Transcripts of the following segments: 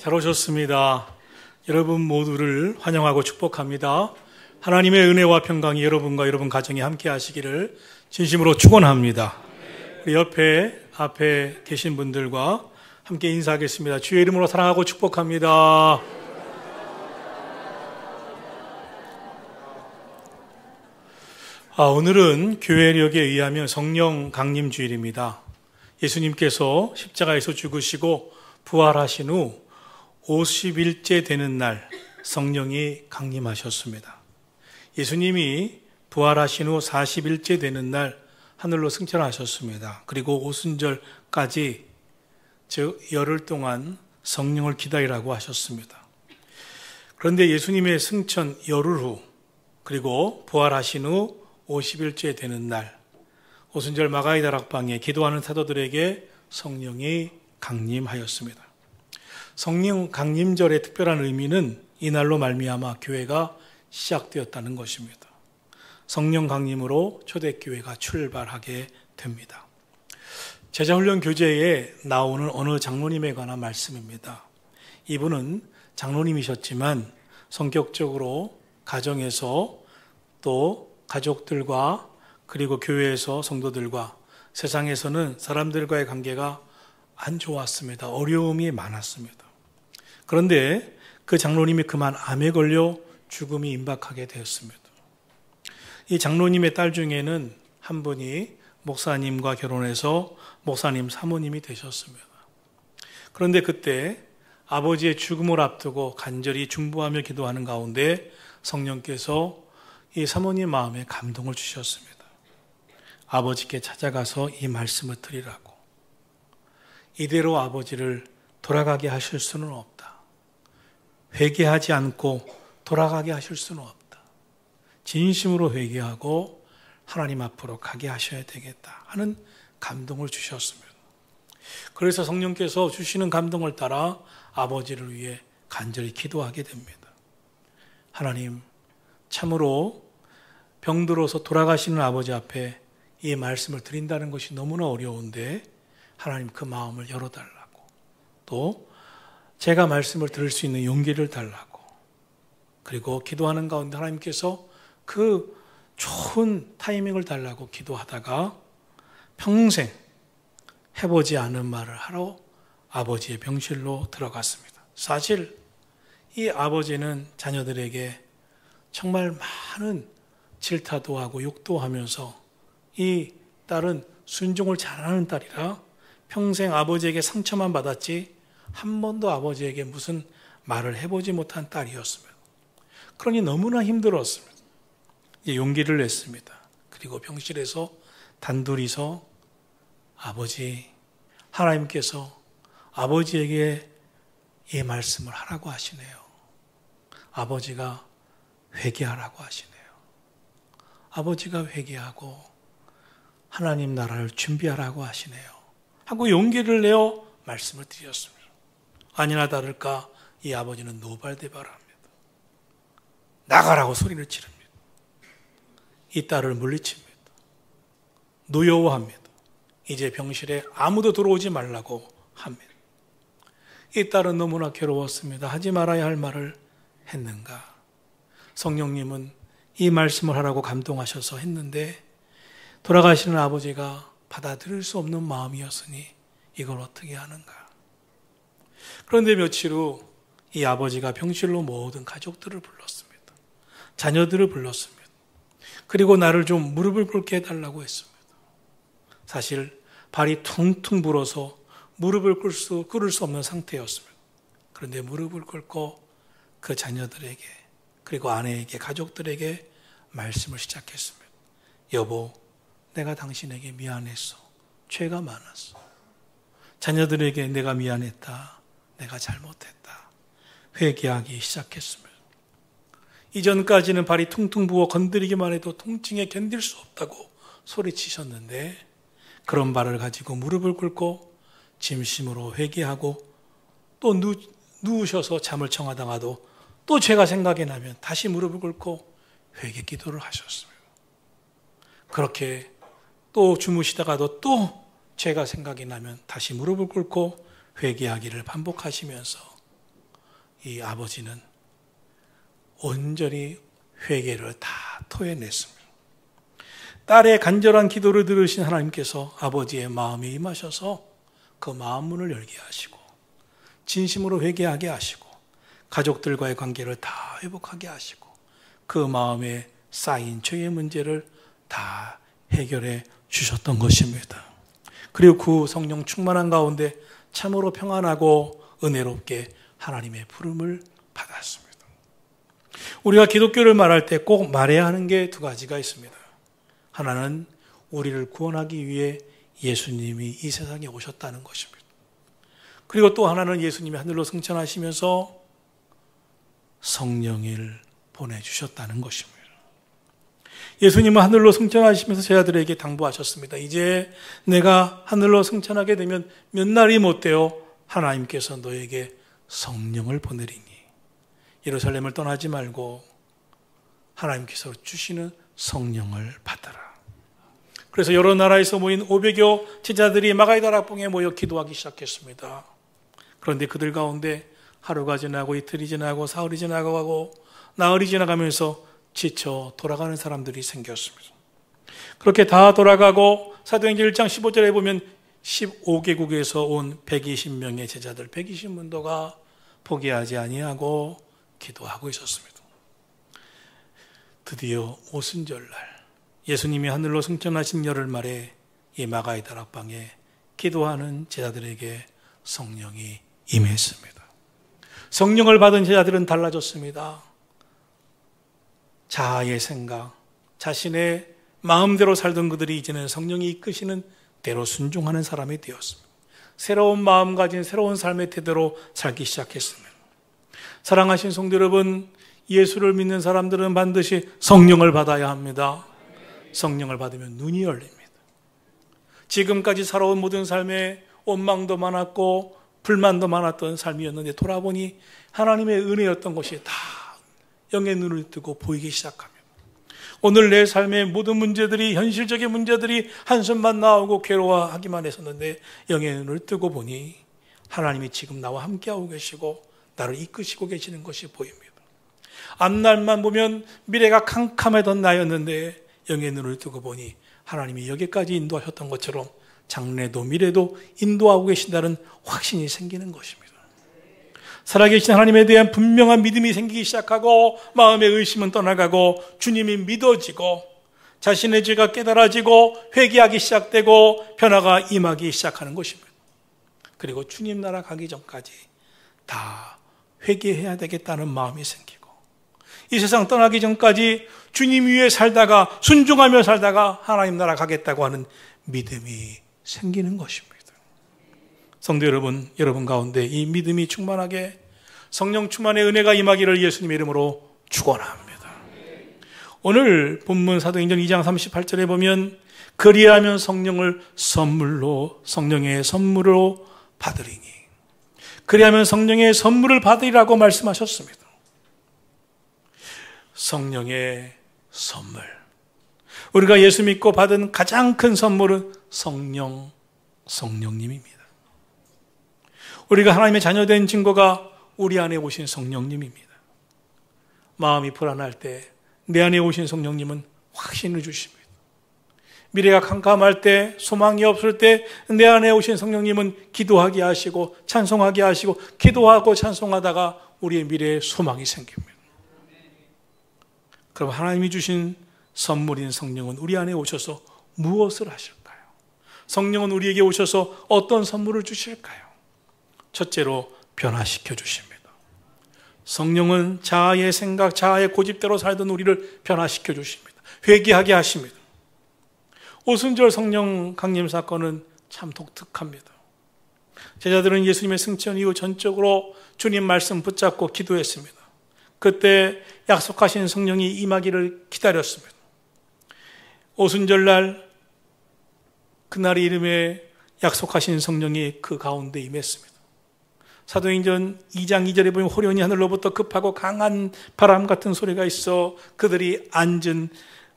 잘 오셨습니다. 여러분 모두를 환영하고 축복합니다. 하나님의 은혜와 평강이 여러분과 여러분 가정에 함께 하시기를 진심으로 축원합니다. 우리 옆에 앞에 계신 분들과 함께 인사하겠습니다. 주의 이름으로 사랑하고 축복합니다. 아, 오늘은 교회력에 의하면 성령 강림 주일입니다. 예수님께서 십자가에서 죽으시고 부활하신 후 50일째 되는 날 성령이 강림하셨습니다. 예수님이 부활하신 후 40일째 되는 날 하늘로 승천하셨습니다. 그리고 오순절까지 즉 열흘 동안 성령을 기다리라고 하셨습니다. 그런데 예수님의 승천 열흘 후 그리고 부활하신 후 50일째 되는 날 오순절 마가이 다락방에 기도하는 사도들에게 성령이 강림하였습니다. 성령 강림절의 특별한 의미는 이날로 말미암아 교회가 시작되었다는 것입니다. 성령 강림으로 초대교회가 출발하게 됩니다. 제자훈련 교재에 나오는 어느 장로님에 관한 말씀입니다. 이분은 장로님이셨지만 성격적으로 가정에서 또 가족들과 그리고 교회에서 성도들과 세상에서는 사람들과의 관계가 안 좋았습니다. 어려움이 많았습니다. 그런데 그 장로님이 그만 암에 걸려 죽음이 임박하게 되었습니다. 이 장로님의 딸 중에는 한 분이 목사님과 결혼해서 목사님 사모님이 되셨습니다. 그런데 그때 아버지의 죽음을 앞두고 간절히 중보하며 기도하는 가운데 성령께서 이 사모님 마음에 감동을 주셨습니다. 아버지께 찾아가서 이 말씀을 드리라고. 이대로 아버지를 돌아가게 하실 수는 없다. 회개하지 않고 돌아가게 하실 수는 없다. 진심으로 회개하고 하나님 앞으로 가게 하셔야 되겠다 하는 감동을 주셨습니다. 그래서 성령께서 주시는 감동을 따라 아버지를 위해 간절히 기도하게 됩니다. 하나님, 참으로 병들어서 돌아가시는 아버지 앞에 이 말씀을 드린다는 것이 너무나 어려운데 하나님 그 마음을 열어달라고 또 제가 말씀을 들을 수 있는 용기를 달라고 그리고 기도하는 가운데 하나님께서 그 좋은 타이밍을 달라고 기도하다가 평생 해보지 않은 말을 하러 아버지의 병실로 들어갔습니다. 사실 이 아버지는 자녀들에게 정말 많은 질타도 하고 욕도 하면서 이 딸은 순종을 잘하는 딸이라 평생 아버지에게 상처만 받았지 한 번도 아버지에게 무슨 말을 해보지 못한 딸이었습니다. 그러니 너무나 힘들었습니다. 용기를 냈습니다. 그리고 병실에서 단둘이서 아버지, 하나님께서 아버지에게 이 말씀을 하라고 하시네요. 아버지가 회개하라고 하시네요. 아버지가 회개하고 하나님 나라를 준비하라고 하시네요. 하고 용기를 내어 말씀을 드렸습니다. 아니나 다를까 이 아버지는 노발대발합니다. 나가라고 소리를 지릅니다. 이 딸을 물리칩니다. 노여워합니다. 이제 병실에 아무도 들어오지 말라고 합니다. 이 딸은 너무나 괴로웠습니다. 하지 말아야 할 말을 했는가? 성령님은 이 말씀을 하라고 감동하셔서 했는데 돌아가시는 아버지가 받아들일 수 없는 마음이었으니 이걸 어떻게 하는가? 그런데 며칠 후 이 아버지가 병실로 모든 가족들을 불렀습니다. 자녀들을 불렀습니다. 그리고 나를 좀 무릎을 꿇게 해달라고 했습니다. 사실 발이 퉁퉁 불어서 무릎을 꿇을 수, 꿇을 수 없는 상태였습니다. 그런데 무릎을 꿇고 그 자녀들에게 그리고 아내에게 가족들에게 말씀을 시작했습니다. 여보, 내가 당신에게 미안했어. 죄가 많았어. 자녀들에게 내가 미안했다. 내가 잘못했다. 회개하기 시작했습니다. 이전까지는 발이 퉁퉁 부어 건드리기만 해도 통증에 견딜 수 없다고 소리치셨는데 그런 발을 가지고 무릎을 꿇고 짐심으로 회개하고 또 누, 누우셔서 잠을 청하다가도 또 죄가 생각이 나면 다시 무릎을 꿇고 회개 기도를 하셨습니다 그렇게 또 주무시다가도 또 죄가 생각이 나면 다시 무릎을 꿇고 회개하기를 반복하시면서 이 아버지는 온전히 회개를 다 토해냈습니다. 딸의 간절한 기도를 들으신 하나님께서 아버지의 마음에 임하셔서 그 마음 문을 열게 하시고 진심으로 회개하게 하시고 가족들과의 관계를 다 회복하게 하시고 그 마음에 쌓인 죄의 문제를 다 해결해 주셨던 것입니다. 그리고 그 성령 충만한 가운데 참으로 평안하고 은혜롭게 하나님의 부름을 받았습니다. 우리가 기독교를 말할 때 꼭 말해야 하는 게 두 가지가 있습니다. 하나는 우리를 구원하기 위해 예수님이 이 세상에 오셨다는 것입니다. 그리고 또 하나는 예수님이 하늘로 승천하시면서 성령을 보내주셨다는 것입니다. 예수님은 하늘로 승천하시면서 제자들에게 당부하셨습니다. 이제 내가 하늘로 승천하게 되면 몇 날이 못 되어 하나님께서 너에게 성령을 보내리니 예루살렘을 떠나지 말고 하나님께서 주시는 성령을 받아라. 그래서 여러 나라에서 모인 500여 제자들이 마가이다락봉에 모여 기도하기 시작했습니다. 그런데 그들 가운데 하루가 지나고 이틀이 지나고 사흘이 지나가고 나흘이 지나가면서 지쳐 돌아가는 사람들이 생겼습니다. 그렇게 다 돌아가고 사도행전 1장 15절에 보면 15개국에서 온 120명의 제자들 120문도가 포기하지 아니하고 기도하고 있었습니다. 드디어 오순절날 예수님이 하늘로 승천하신 열흘 말에 예마가의 다락방에 기도하는 제자들에게 성령이 임했습니다. 성령을 받은 제자들은 달라졌습니다. 자아의 생각, 자신의 마음대로 살던 그들이 이제는 성령이 이끄시는 대로 순종하는 사람이 되었습니다. 새로운 마음 가진 새로운 삶의 태도로 살기 시작했습니다. 사랑하신 성도 여러분, 예수를 믿는 사람들은 반드시 성령을 받아야 합니다. 성령을 받으면 눈이 열립니다. 지금까지 살아온 모든 삶에 원망도 많았고 불만도 많았던 삶이었는데 돌아보니 하나님의 은혜였던 것이 다 영의 눈을 뜨고 보이기 시작하며 오늘 내 삶의 모든 문제들이 현실적인 문제들이 한숨만 나오고 괴로워하기만 했었는데 영의 눈을 뜨고 보니 하나님이 지금 나와 함께하고 계시고 나를 이끄시고 계시는 것이 보입니다. 앞날만 보면 미래가 캄캄해던 나였는데 영의 눈을 뜨고 보니 하나님이 여기까지 인도하셨던 것처럼 장래도 미래도 인도하고 계신다는 확신이 생기는 것입니다. 살아계신 하나님에 대한 분명한 믿음이 생기기 시작하고 마음의 의심은 떠나가고 주님이 믿어지고 자신의 죄가 깨달아지고 회개하기 시작되고 변화가 임하기 시작하는 것입니다. 그리고 주님 나라 가기 전까지 다 회개해야 되겠다는 마음이 생기고 이 세상 떠나기 전까지 주님 위에 살다가 순종하며 살다가 하나님 나라 가겠다고 하는 믿음이 생기는 것입니다. 성도 여러분, 여러분 가운데 이 믿음이 충만하게 성령 충만의 은혜가 임하기를 예수님의 이름으로 축원합니다. 오늘 본문 사도행전 2장 38절에 보면 그리하면 성령을 선물로 성령의 선물로 받으리니 그리하면 성령의 선물을 받으리라고 말씀하셨습니다. 성령의 선물. 우리가 예수 믿고 받은 가장 큰 선물은 성령 성령님입니다. 우리가 하나님의 자녀된 증거가 우리 안에 오신 성령님입니다. 마음이 불안할 때 내 안에 오신 성령님은 확신을 주십니다. 미래가 캄캄할 때 소망이 없을 때 내 안에 오신 성령님은 기도하게 하시고 찬송하게 하시고 기도하고 찬송하다가 우리의 미래에 소망이 생깁니다. 그럼 하나님이 주신 선물인 성령은 우리 안에 오셔서 무엇을 하실까요? 성령은 우리에게 오셔서 어떤 선물을 주실까요? 첫째로 변화시켜 주십니다. 성령은 자아의 생각, 자아의 고집대로 살던 우리를 변화시켜 주십니다. 회개하게 하십니다. 오순절 성령 강림 사건은 참 독특합니다. 제자들은 예수님의 승천 이후 전적으로 주님 말씀 붙잡고 기도했습니다. 그때 약속하신 성령이 임하기를 기다렸습니다. 오순절날 그날 이름에 약속하신 성령이 그 가운데 임했습니다. 사도행전 2장 2절에 보면 호련이 하늘로부터 급하고 강한 바람 같은 소리가 있어 그들이 앉은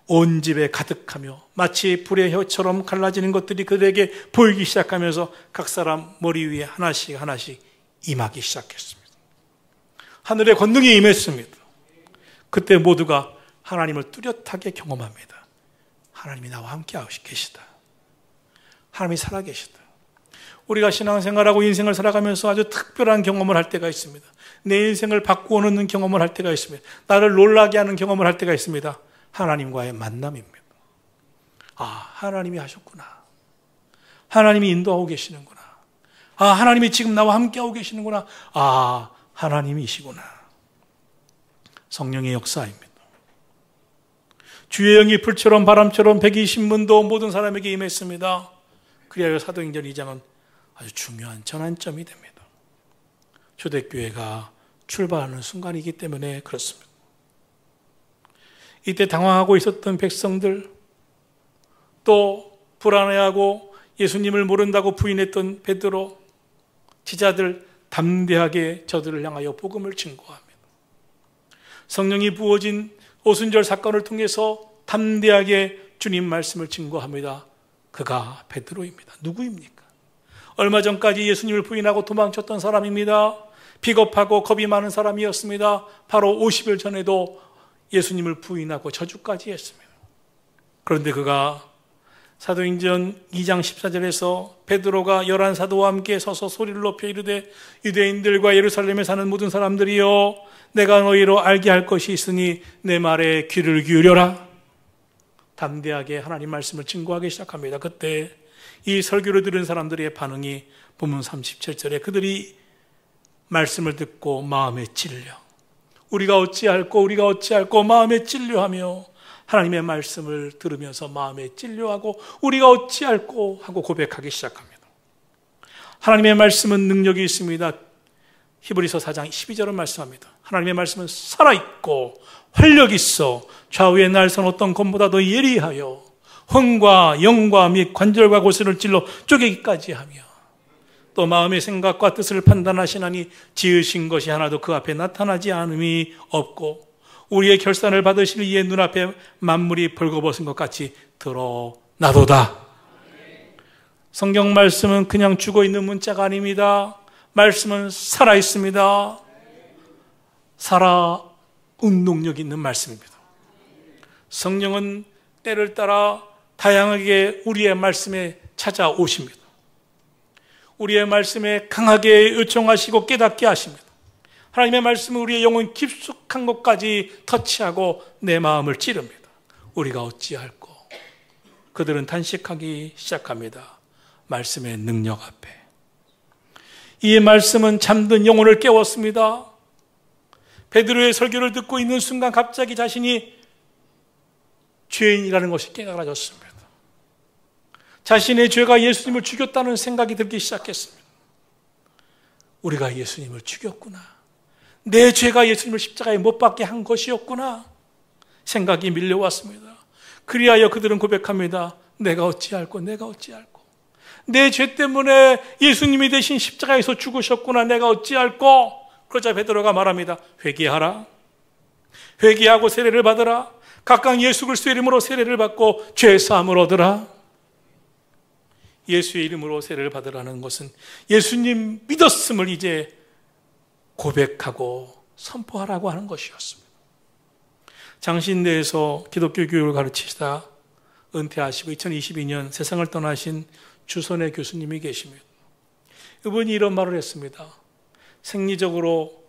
온 집에 가득하며 마치 불의 혀처럼 갈라지는 것들이 그들에게 보이기 시작하면서 각 사람 머리 위에 하나씩 하나씩 임하기 시작했습니다. 하늘의 권능이 임했습니다. 그때 모두가 하나님을 뚜렷하게 경험합니다. 하나님이 나와 함께 계시다. 하나님이 살아계시다. 우리가 신앙생활하고 인생을 살아가면서 아주 특별한 경험을 할 때가 있습니다. 내 인생을 바꾸어 놓는 경험을 할 때가 있습니다. 나를 놀라게 하는 경험을 할 때가 있습니다. 하나님과의 만남입니다. 아, 하나님이 하셨구나. 하나님이 인도하고 계시는구나. 아, 하나님이 지금 나와 함께하고 계시는구나. 아, 하나님이시구나. 성령의 역사입니다. 주의 영이 불처럼 바람처럼 120문도 모든 사람에게 임했습니다. 그리하여 사도행전 2장은 아주 중요한 전환점이 됩니다. 초대교회가 출발하는 순간이기 때문에 그렇습니다. 이때 당황하고 있었던 백성들, 또 불안해하고 예수님을 모른다고 부인했던 베드로, 지자들 담대하게 저들을 향하여 복음을 증거합니다. 성령이 부어진 오순절 사건을 통해서 담대하게 주님 말씀을 증거합니다. 그가 베드로입니다. 누구입니까? 얼마 전까지 예수님을 부인하고 도망쳤던 사람입니다. 비겁하고 겁이 많은 사람이었습니다. 바로 50일 전에도 예수님을 부인하고 저주까지 했습니다. 그런데 그가 사도행전 2장 14절에서 베드로가 열한 사도와 함께 서서 소리를 높여 이르되 유대인들과 예루살렘에 사는 모든 사람들이여 내가 너희로 알게 할 것이 있으니 내 말에 귀를 기울여라 담대하게 하나님 말씀을 증거하기 시작합니다. 그때 이 설교를 들은 사람들의 반응이 본문 37절에 그들이 말씀을 듣고 마음에 찔려 우리가 어찌할꼬 우리가 어찌할꼬 마음에 찔려하며 하나님의 말씀을 들으면서 마음에 찔려하고 우리가 어찌할꼬 하고 고백하기 시작합니다. 하나님의 말씀은 능력이 있습니다. 히브리서 4장 12절은 말씀합니다. 하나님의 말씀은 살아있고 활력 있어 좌우에 날선 어떤 검보다 더 예리하여 흥과 영과 및 관절과 고수를 찔러 쪼개기까지 하며 또 마음의 생각과 뜻을 판단하시나니 지으신 것이 하나도 그 앞에 나타나지 않음이 없고 우리의 결산을 받으실 이의 눈앞에 만물이 벌거벗은 것 같이 드러나도다. 성경 말씀은 그냥 죽어 있는 문자가 아닙니다. 말씀은 살아 있습니다. 살아 운동력 있는 말씀입니다. 성령은 때를 따라 다양하게 우리의 말씀에 찾아오십니다. 우리의 말씀에 강하게 요청하시고 깨닫게 하십니다. 하나님의 말씀은 우리의 영혼 깊숙한 곳까지 터치하고 내 마음을 찌릅니다. 우리가 어찌할꼬? 그들은 탄식하기 시작합니다. 말씀의 능력 앞에. 이 말씀은 잠든 영혼을 깨웠습니다. 베드로의 설교를 듣고 있는 순간 갑자기 자신이 죄인이라는 것이 깨달아졌습니다. 자신의 죄가 예수님을 죽였다는 생각이 들기 시작했습니다. 우리가 예수님을 죽였구나. 내 죄가 예수님을 십자가에 못 박게 한 것이었구나. 생각이 밀려왔습니다. 그리하여 그들은 고백합니다. 내가 어찌할꼬, 내가 어찌할꼬. 내죄 때문에 예수님이 대신 십자가에서 죽으셨구나. 내가 어찌할꼬. 그러자 베드로가 말합니다. 회개하라. 회개하고 세례를 받으라. 각각 예수 그리스도의 이름으로 세례를 받고 죄 사함을 얻으라. 예수의 이름으로 세례를 받으라는 것은 예수님 믿었음을 이제 고백하고 선포하라고 하는 것이었습니다. 장신대에서 기독교 교육을 가르치시다 은퇴하시고 2022년 세상을 떠나신 주선의 교수님이 계십니다. 그분이 이런 말을 했습니다. 생리적으로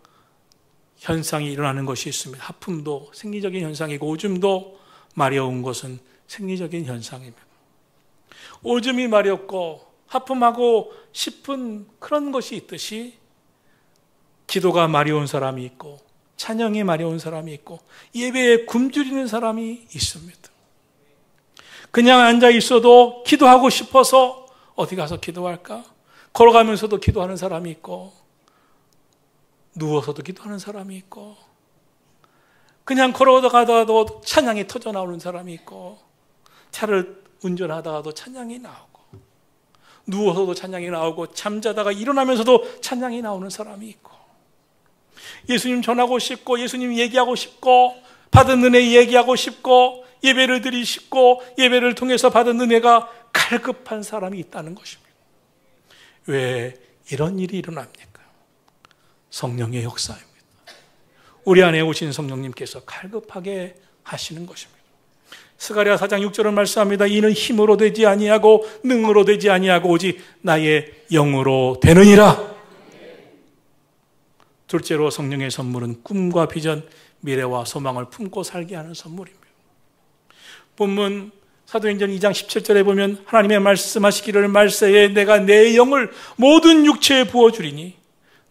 현상이 일어나는 것이 있습니다. 하품도 생리적인 현상이고 오줌도 마려운 것은 생리적인 현상입니다. 오줌이 마렵고 하품하고 싶은 그런 것이 있듯이 기도가 마려운 사람이 있고 찬양이 마려운 사람이 있고 예배에 굶주리는 사람이 있습니다. 그냥 앉아 있어도 기도하고 싶어서 어디 가서 기도할까? 걸어가면서도 기도하는 사람이 있고 누워서도 기도하는 사람이 있고 그냥 걸어가다가도 찬양이 터져 나오는 사람이 있고 차를 운전하다가도 찬양이 나오고 누워서도 찬양이 나오고 잠자다가 일어나면서도 찬양이 나오는 사람이 있고 예수님 전하고 싶고 예수님 얘기하고 싶고 받은 은혜 얘기하고 싶고 예배를 드리 싶고 예배를 통해서 받은 은혜가 갈급한 사람이 있다는 것입니다. 왜 이런 일이 일어납니까? 성령의 역사입니다. 우리 안에 오신 성령님께서 갈급하게 하시는 것입니다. 스가랴 리사장 6절을 말씀합니다. 이는 힘으로 되지 아니하고 능으로 되지 아니하고 오직 나의 영으로 되느니라. 둘째로 성령의 선물은 꿈과 비전, 미래와 소망을 품고 살게 하는 선물입니다. 본문 사도행전 2장 17절에 보면 하나님의 말씀하시기를 말세에 내가 내 영을 모든 육체에 부어 주리니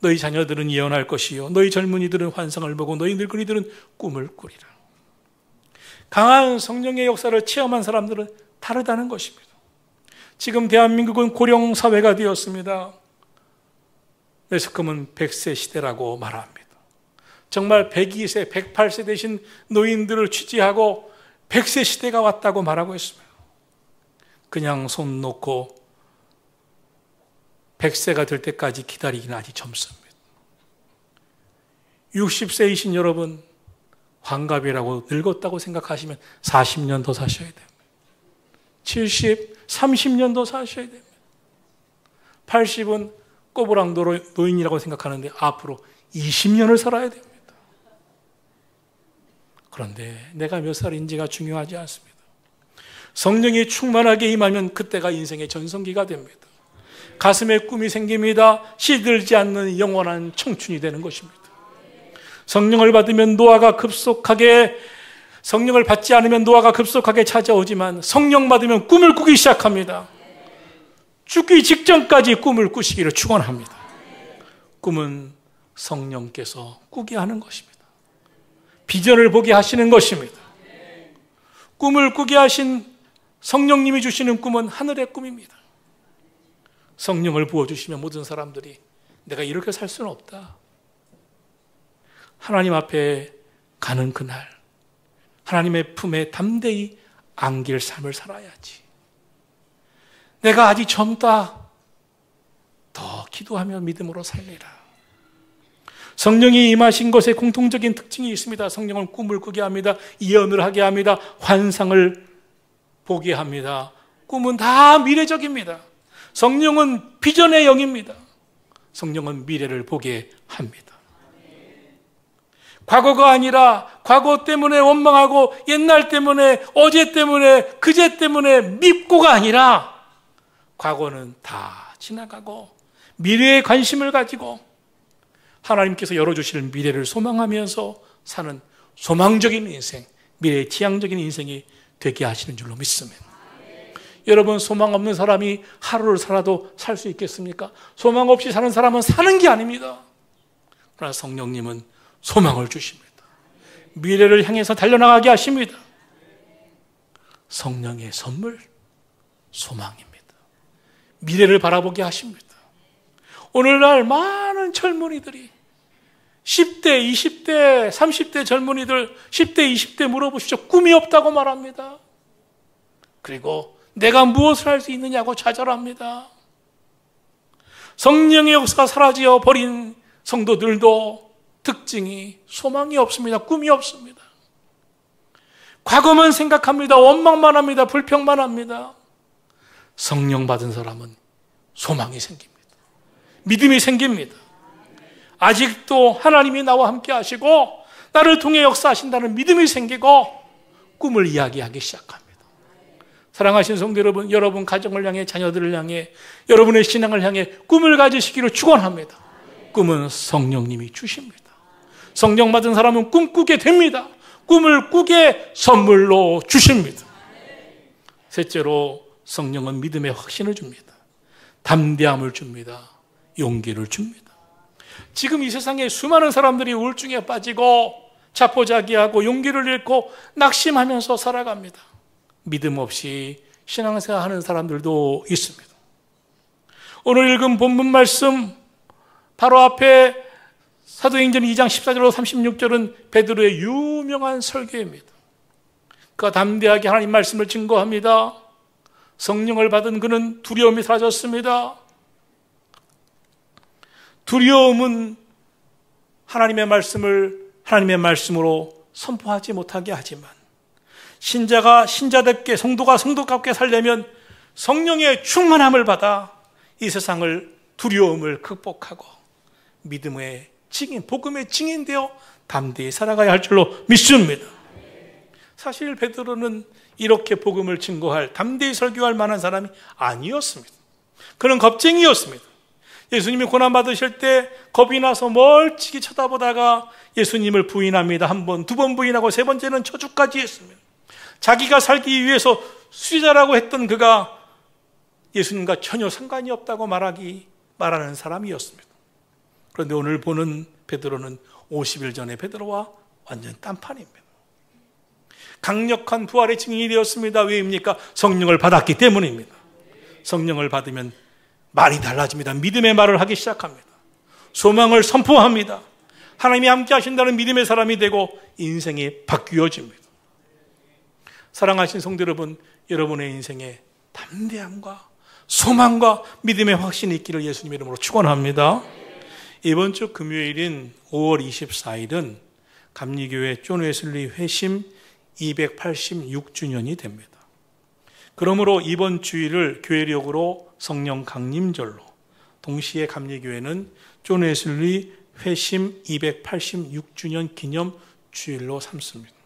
너희 자녀들은 예언할 것이요 너희 젊은이들은 환상을 보고 너희 늙은이들은 꿈을 꾸리라. 강한 성령의 역사를 체험한 사람들은 다르다는 것입니다. 지금 대한민국은 고령 사회가 되었습니다. 매스컴은 100세 시대라고 말합니다. 정말 102세, 108세 되신 노인들을 취재하고 100세 시대가 왔다고 말하고 있습니다. 그냥 손 놓고 100세가 될 때까지 기다리기는 아직 젊습니다. 60세이신 여러분, 환갑이라고 늙었다고 생각하시면 40년 더 사셔야 됩니다. 70, 30년 더 사셔야 됩니다. 80은 꼬부랑 노인이라고 생각하는데 앞으로 20년을 살아야 됩니다. 그런데 내가 몇 살인지가 중요하지 않습니다. 성령이 충만하게 임하면 그때가 인생의 전성기가 됩니다. 가슴에 꿈이 생깁니다. 시들지 않는 영원한 청춘이 되는 것입니다. 성령을 받으면 노아가 급속하게 성령을 받지 않으면 노아가 급속하게 찾아오지만 성령 받으면 꿈을 꾸기 시작합니다. 죽기 직전까지 꿈을 꾸시기를 축원합니다. 꿈은 성령께서 꾸게 하는 것입니다. 비전을 보게 하시는 것입니다. 꿈을 꾸게 하신 성령님이 주시는 꿈은 하늘의 꿈입니다. 성령을 부어주시면 모든 사람들이 내가 이렇게 살 수는 없다. 하나님 앞에 가는 그날, 하나님의 품에 담대히 안길 삶을 살아야지. 내가 아직 젊다. 더 기도하며 믿음으로 살리라. 성령이 임하신 것의 공통적인 특징이 있습니다. 성령은 꿈을 꾸게 합니다. 예언을 하게 합니다. 환상을 보게 합니다. 꿈은 다 미래적입니다. 성령은 비전의 영입니다. 성령은 미래를 보게 합니다. 과거가 아니라 과거 때문에 원망하고 옛날 때문에 어제 때문에 그제 때문에 밉고가 아니라 과거는 다 지나가고 미래에 관심을 가지고 하나님께서 열어주실 미래를 소망하면서 사는 소망적인 인생, 미래의 지향적인 인생이 되게 하시는 줄로 믿습니다. 여러분 소망 없는 사람이 하루를 살아도 살 수 있겠습니까? 소망 없이 사는 사람은 사는 게 아닙니다. 그러나 성령님은 소망을 주십니다. 미래를 향해서 달려나가게 하십니다. 성령의 선물, 소망입니다. 미래를 바라보게 하십니다. 오늘날 많은 젊은이들이 10대, 20대, 30대 젊은이들 10대, 20대 물어보시오 꿈이 없다고 말합니다. 그리고 내가 무엇을 할 수 있느냐고 좌절합니다. 성령의 역사가 사라지 버린 성도들도 특징이 소망이 없습니다. 꿈이 없습니다. 과거만 생각합니다. 원망만 합니다. 불평만 합니다. 성령 받은 사람은 소망이 생깁니다. 믿음이 생깁니다. 아직도 하나님이 나와 함께 하시고 나를 통해 역사하신다는 믿음이 생기고 꿈을 이야기하기 시작합니다. 사랑하신 성도 여러분, 여러분 가정을 향해 자녀들을 향해 여러분의 신앙을 향해 꿈을 가지시기로 축원합니다. 꿈은 성령님이 주십니다. 성령 받은 사람은 꿈 꾸게 됩니다. 꿈을 꾸게 선물로 주십니다. 셋째로 성령은 믿음의 확신을 줍니다. 담대함을 줍니다. 용기를 줍니다. 지금 이 세상에 수많은 사람들이 우울증에 빠지고 자포자기하고 용기를 잃고 낙심하면서 살아갑니다. 믿음 없이 신앙생활 하는 사람들도 있습니다. 오늘 읽은 본문 말씀 바로 앞에 사도행전 2장 14절로 36절은 베드로의 유명한 설교입니다. 그가 담대하게 하나님 말씀을 증거합니다. 성령을 받은 그는 두려움이 사라졌습니다. 두려움은 하나님의 말씀을 하나님의 말씀으로 선포하지 못하게 하지만 신자가 신자답게 성도가 성도답게 살려면 성령의 충만함을 받아 이 세상을 두려움을 극복하고 믿음의 증인, 복음의 증인되어 담대히 살아가야 할 줄로 믿습니다. 사실 베드로는 이렇게 복음을 증거할 담대히 설교할 만한 사람이 아니었습니다. 그런 겁쟁이였습니다. 예수님이 고난 받으실 때 겁이 나서 멀찍이 쳐다보다가 예수님을 부인합니다. 한 번, 두 번 부인하고 세 번째는 저주까지 했습니다. 자기가 살기 위해서 수제자라고 했던 그가 예수님과 전혀 상관이 없다고 말하기 말하는 사람이었습니다. 그런데 오늘 보는 베드로는 50일 전에 베드로와 완전 딴판입니다. 강력한 부활의 증인이 되었습니다. 왜입니까? 성령을 받았기 때문입니다. 성령을 받으면 말이 달라집니다. 믿음의 말을 하기 시작합니다. 소망을 선포합니다. 하나님이 함께 하신다는 믿음의 사람이 되고 인생이 바뀌어집니다. 사랑하신 성도 여러분, 여러분의 인생에 담대함과 소망과 믿음의 확신이 있기를 예수님 이름으로 축원합니다. 이번 주 금요일인 5월 24일은 감리교회 존 웨슬리 회심 286주년이 됩니다. 그러므로 이번 주일을 교회력으로 성령 강림절로 동시에 감리교회는 존 웨슬리 회심 286주년 기념 주일로 삼습니다.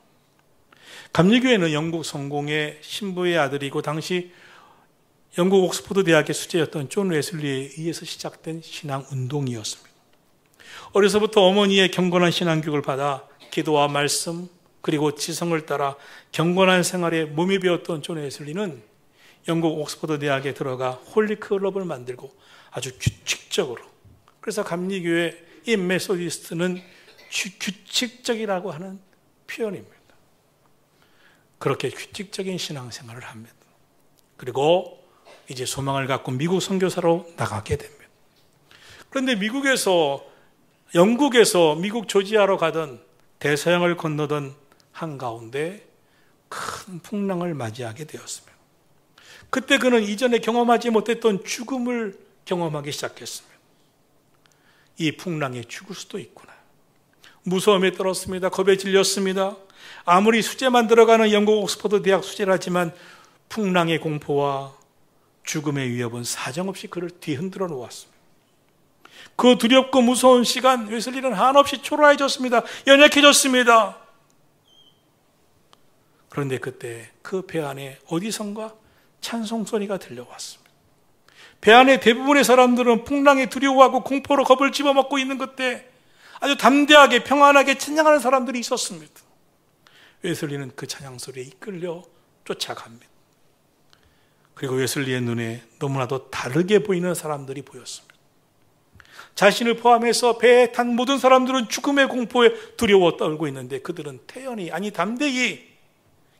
감리교회는 영국 성공의 신부의 아들이고 당시 영국 옥스퍼드 대학의 수제였던 존 웨슬리에 의해서 시작된 신앙 운동이었습니다. 어려서부터 어머니의 경건한 신앙 교육을 받아 기도와 말씀 그리고 지성을 따라 경건한 생활에 몸이 배웠던 존 웨슬리는 영국 옥스퍼드 대학에 들어가 홀리 클럽을 만들고 아주 규칙적으로 그래서 감리교회 이 메소디스트는 규칙적이라고 하는 표현입니다. 그렇게 규칙적인 신앙생활을 합니다. 그리고 이제 소망을 갖고 미국 선교사로 나가게 됩니다. 그런데 미국에서 영국에서 미국 조지아로 가던 대서양을 건너던 한가운데 큰 풍랑을 맞이하게 되었습니다. 그때 그는 이전에 경험하지 못했던 죽음을 경험하기 시작했습니다. 이 풍랑에 죽을 수도 있구나. 무서움에 떨었습니다. 겁에 질렸습니다. 아무리 수재만 들어가는 영국 옥스퍼드 대학 수재라지만 풍랑의 공포와 죽음의 위협은 사정없이 그를 뒤흔들어 놓았습니다. 그 두렵고 무서운 시간 웨슬리는 한없이 초라해졌습니다. 연약해졌습니다. 그런데 그때 그 배 안에 어디선가 찬송 소리가 들려왔습니다. 배 안에 대부분의 사람들은 풍랑에 두려워하고 공포로 겁을 집어먹고 있는 그때 아주 담대하게 평안하게 찬양하는 사람들이 있었습니다. 웨슬리는 그 찬양 소리에 이끌려 쫓아갑니다. 그리고 웨슬리의 눈에 너무나도 다르게 보이는 사람들이 보였습니다. 자신을 포함해서 배에 탄 모든 사람들은 죽음의 공포에 두려워 떨고 있는데 그들은 태연히 아니 담대히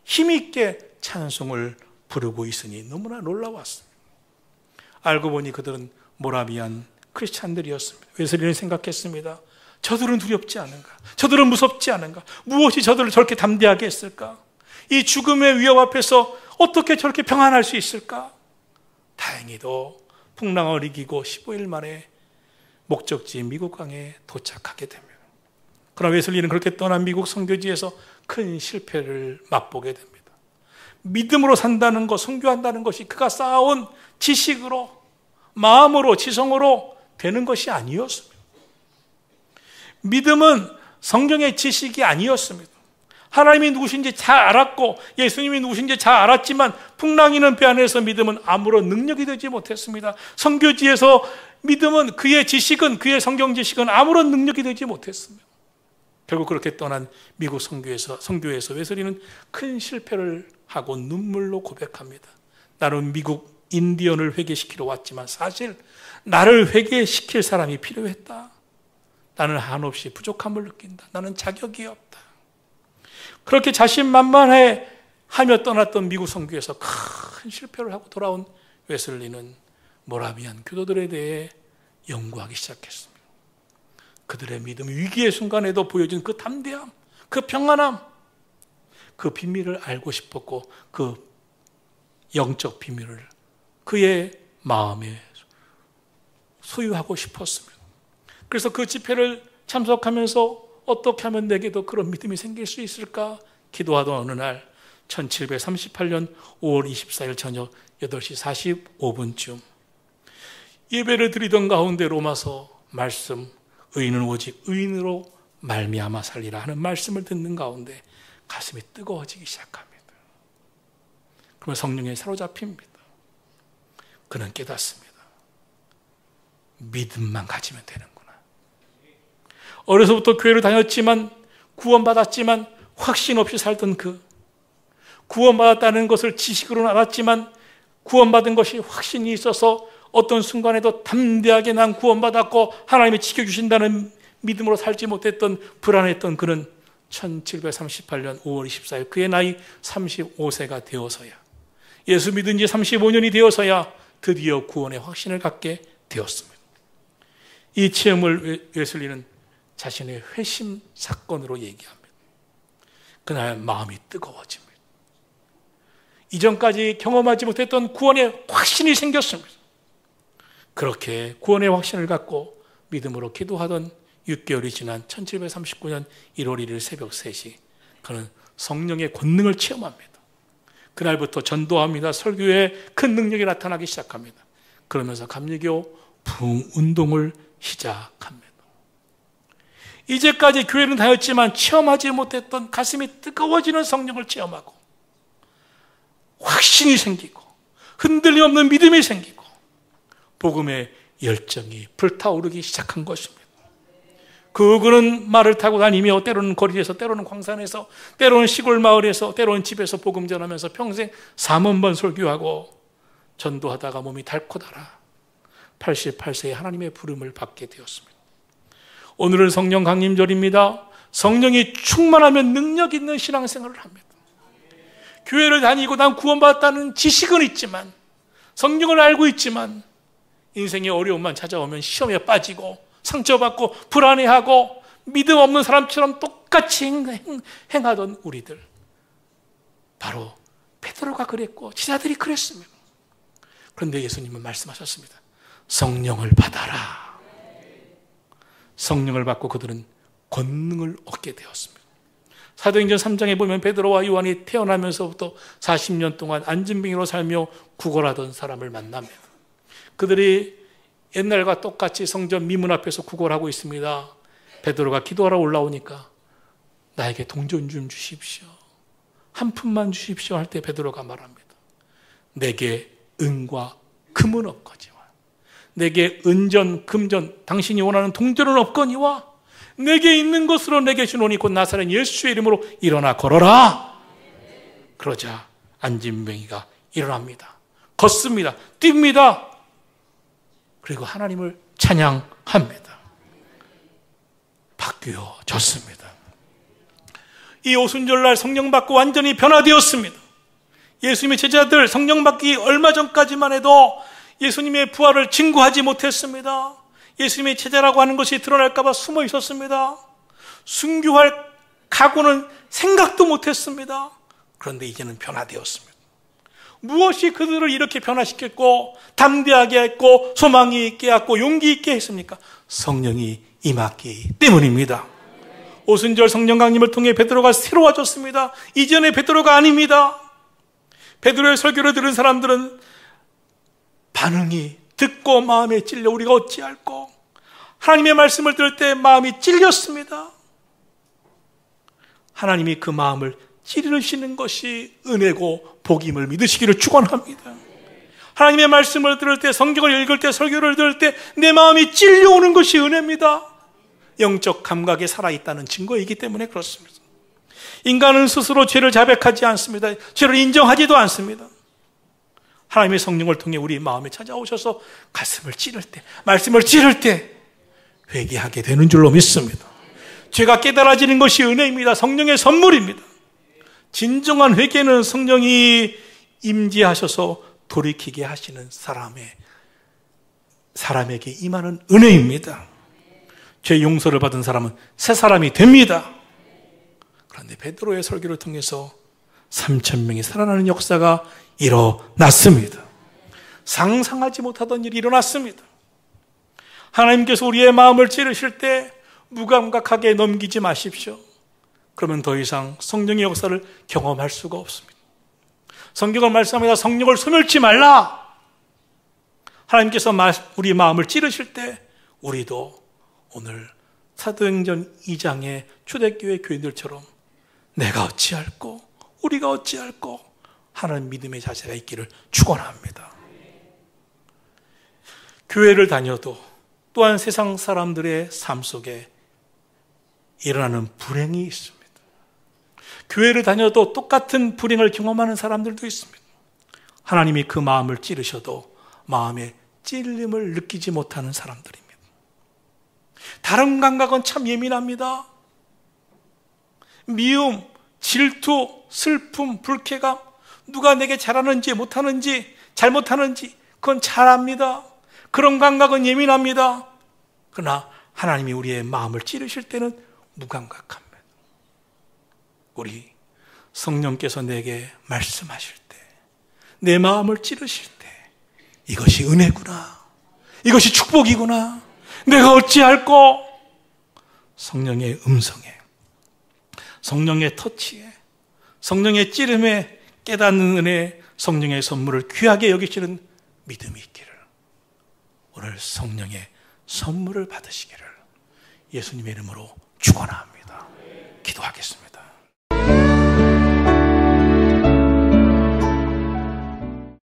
힘있게 찬송을 부르고 있으니 너무나 놀라웠습니다. 알고 보니 그들은 모라비안 크리스찬들이었습니다. 웨슬리는 생각했습니다. 저들은 두렵지 않은가? 저들은 무섭지 않은가? 무엇이 저들을 저렇게 담대하게 했을까? 이 죽음의 위협 앞에서 어떻게 저렇게 평안할 수 있을까? 다행히도 풍랑을 이기고 15일 만에 목적지 미국강에 도착하게 됩니다. 그러나 웨슬리는 그렇게 떠난 미국 선교지에서 큰 실패를 맛보게 됩니다. 믿음으로 산다는 것, 성교한다는 것이 그가 쌓아온 지식으로, 마음으로, 지성으로 되는 것이 아니었습니다. 믿음은 성경의 지식이 아니었습니다. 하나님이 누구신지 잘 알았고 예수님이 누구신지 잘 알았지만 풍랑이는 배 안에서 믿음은 아무런 능력이 되지 못했습니다. 성교지에서 믿음은 그의 지식은 그의 성경 지식은 아무런 능력이 되지 못했습니다. 결국 그렇게 떠난 미국 성교에서 성교에서 웨슬리는 큰 실패를 하고 눈물로 고백합니다. 나는 미국 인디언을 회개시키러 왔지만 사실 나를 회개시킬 사람이 필요했다. 나는 한없이 부족함을 느낀다. 나는 자격이 없다. 그렇게 자신만만해 하며 떠났던 미국 선교에서 큰 실패를 하고 돌아온 웨슬리는 모라비안 교도들에 대해 연구하기 시작했습니다. 그들의 믿음 위기의 순간에도 보여준 그 담대함, 그 평안함, 그 비밀을 알고 싶었고 그 영적 비밀을 그의 마음에 소유하고 싶었습니다. 그래서 그 집회를 참석하면서 어떻게 하면 내게도 그런 믿음이 생길 수 있을까 기도하던 어느 날 1738년 5월 24일 저녁 8시 45분쯤 예배를 드리던 가운데 로마서 말씀 의인은 오직 의인으로 말미암아 살리라 하는 말씀을 듣는 가운데 가슴이 뜨거워지기 시작합니다. 그러면 성령에 사로잡힙니다. 그는 깨닫습니다. 믿음만 가지면 되는 거예요. 어려서부터 교회를 다녔지만 구원받았지만 확신 없이 살던 그 구원받았다는 것을 지식으로는 알았지만 구원받은 것이 확신이 있어서 어떤 순간에도 담대하게 난 구원받았고 하나님이 지켜주신다는 믿음으로 살지 못했던 불안했던 그는 1738년 5월 24일 그의 나이 35세가 되어서야 예수 믿은 지 35년이 되어서야 드디어 구원의 확신을 갖게 되었습니다. 이 체험을 웨슬리는 자신의 회심 사건으로 얘기합니다. 그날 마음이 뜨거워집니다. 이전까지 경험하지 못했던 구원의 확신이 생겼습니다. 그렇게 구원의 확신을 갖고 믿음으로 기도하던 6개월이 지난 1739년 1월 1일 새벽 3시 그는 성령의 권능을 체험합니다. 그날부터 전도합니다. 설교에 큰 능력이 나타나기 시작합니다. 그러면서 감리교 부흥운동을 시작합니다. 이제까지 교회는 다녔지만 체험하지 못했던 가슴이 뜨거워지는 성령을 체험하고 확신이 생기고 흔들림 없는 믿음이 생기고 복음의 열정이 불타오르기 시작한 것입니다. 그거는 말을 타고 다니며 때로는 거리에서 때로는 광산에서 때로는 시골 마을에서 때로는 집에서 복음 전하면서 평생 3원번 설교하고 전도하다가 몸이 닳고 달아 88세에 하나님의 부름을 받게 되었습니다. 오늘은 성령 강림절입니다. 성령이 충만하면 능력 있는 신앙생활을 합니다. 교회를 다니고 난 구원받았다는 지식은 있지만 성경을 알고 있지만 인생의 어려움만 찾아오면 시험에 빠지고 상처받고 불안해하고 믿음 없는 사람처럼 똑같이 행, 하던 우리들 바로 베드로가 그랬고 지사들이 그랬으며 그런데 예수님은 말씀하셨습니다. 성령을 받아라. 성령을 받고 그들은 권능을 얻게 되었습니다. 사도행전 3장에 보면 베드로와 요한이 태어나면서부터 40년 동안 안진병으로 살며 구걸하던 사람을 만납니다. 그들이 옛날과 똑같이 성전 미문 앞에서 구걸하고 있습니다. 베드로가 기도하러 올라오니까 나에게 동전 좀 주십시오. 한 푼만 주십시오 할 때 베드로가 말합니다. 내게 은과 금은 없거지와 내게 은전, 금전, 당신이 원하는 동전은 없거니와 내게 있는 것으로 내게 주노니 곧 나사렛 예수의 이름으로 일어나 걸어라. 그러자 안진뱅이가 일어납니다. 걷습니다. 뜁니다. 그리고 하나님을 찬양합니다. 바뀌어졌습니다. 이 오순절날 성령 받고 완전히 변화되었습니다. 예수님의 제자들 성령 받기 얼마 전까지만 해도 예수님의 부활을 증거하지 못했습니다. 예수님의 제자라고 하는 것이 드러날까봐 숨어 있었습니다. 순교할 각오는 생각도 못했습니다. 그런데 이제는 변화되었습니다. 무엇이 그들을 이렇게 변화시켰고 담대하게 했고 소망이 있게 했고 용기 있게 했습니까? 성령이 임하기 때문입니다. 오순절 성령 강림을 통해 베드로가 새로워졌습니다. 이전의 베드로가 아닙니다. 베드로의 설교를 들은 사람들은 반응이 듣고 마음에 찔려 우리가 어찌할꼬? 하나님의 말씀을 들을 때 마음이 찔렸습니다. 하나님이 그 마음을 찌르시는 것이 은혜고 복임을 믿으시기를 축원합니다. 하나님의 말씀을 들을 때, 성경을 읽을 때, 설교를 들을 때 내 마음이 찔려오는 것이 은혜입니다. 영적 감각에 살아있다는 증거이기 때문에 그렇습니다. 인간은 스스로 죄를 자백하지 않습니다. 죄를 인정하지도 않습니다. 하나님의 성령을 통해 우리 마음에 찾아오셔서 가슴을 찌를 때, 말씀을 찌를 때 회개하게 되는 줄로 믿습니다. 죄가 깨달아지는 것이 은혜입니다. 성령의 선물입니다. 진정한 회개는 성령이 임재하셔서 돌이키게 하시는 사람의 사람에게 임하는 은혜입니다. 죄 용서를 받은 사람은 새 사람이 됩니다. 그런데 베드로의 설교를 통해서 3천 명이 살아나는 역사가 일어났습니다. 상상하지 못하던 일이 일어났습니다. 하나님께서 우리의 마음을 찌르실 때 무감각하게 넘기지 마십시오. 그러면 더 이상 성령의 역사를 경험할 수가 없습니다. 성경을 말씀합다 성령을 소멸치 말라! 하나님께서 우리 마음을 찌르실 때 우리도 오늘 사도행전 2장의 초대교회 교인들처럼 내가 어찌할꼬? 우리가 어찌할꼬? 하는 믿음의 자세가 있기를 축원합니다. 교회를 다녀도 또한 세상 사람들의 삶 속에 일어나는 불행이 있습니다. 교회를 다녀도 똑같은 불행을 경험하는 사람들도 있습니다. 하나님이 그 마음을 찌르셔도 마음에 찔림을 느끼지 못하는 사람들입니다. 다른 감각은 참 예민합니다. 미움, 질투, 슬픔, 불쾌감 누가 내게 잘하는지 못하는지 잘못하는지 그건 잘 압니다. 그런 감각은 예민합니다. 그러나 하나님이 우리의 마음을 찌르실 때는 무감각합니다. 우리 성령께서 내게 말씀하실 때, 내 마음을 찌르실 때, 이것이 은혜구나. 이것이 축복이구나. 내가 어찌할꼬? 성령의 음성에, 성령의 터치에, 성령의 찌름에 깨닫는 은혜, 성령의 선물을 귀하게 여기시는 믿음이 있기를 오늘 성령의 선물을 받으시기를 예수님의 이름으로 축원합니다. 기도하겠습니다.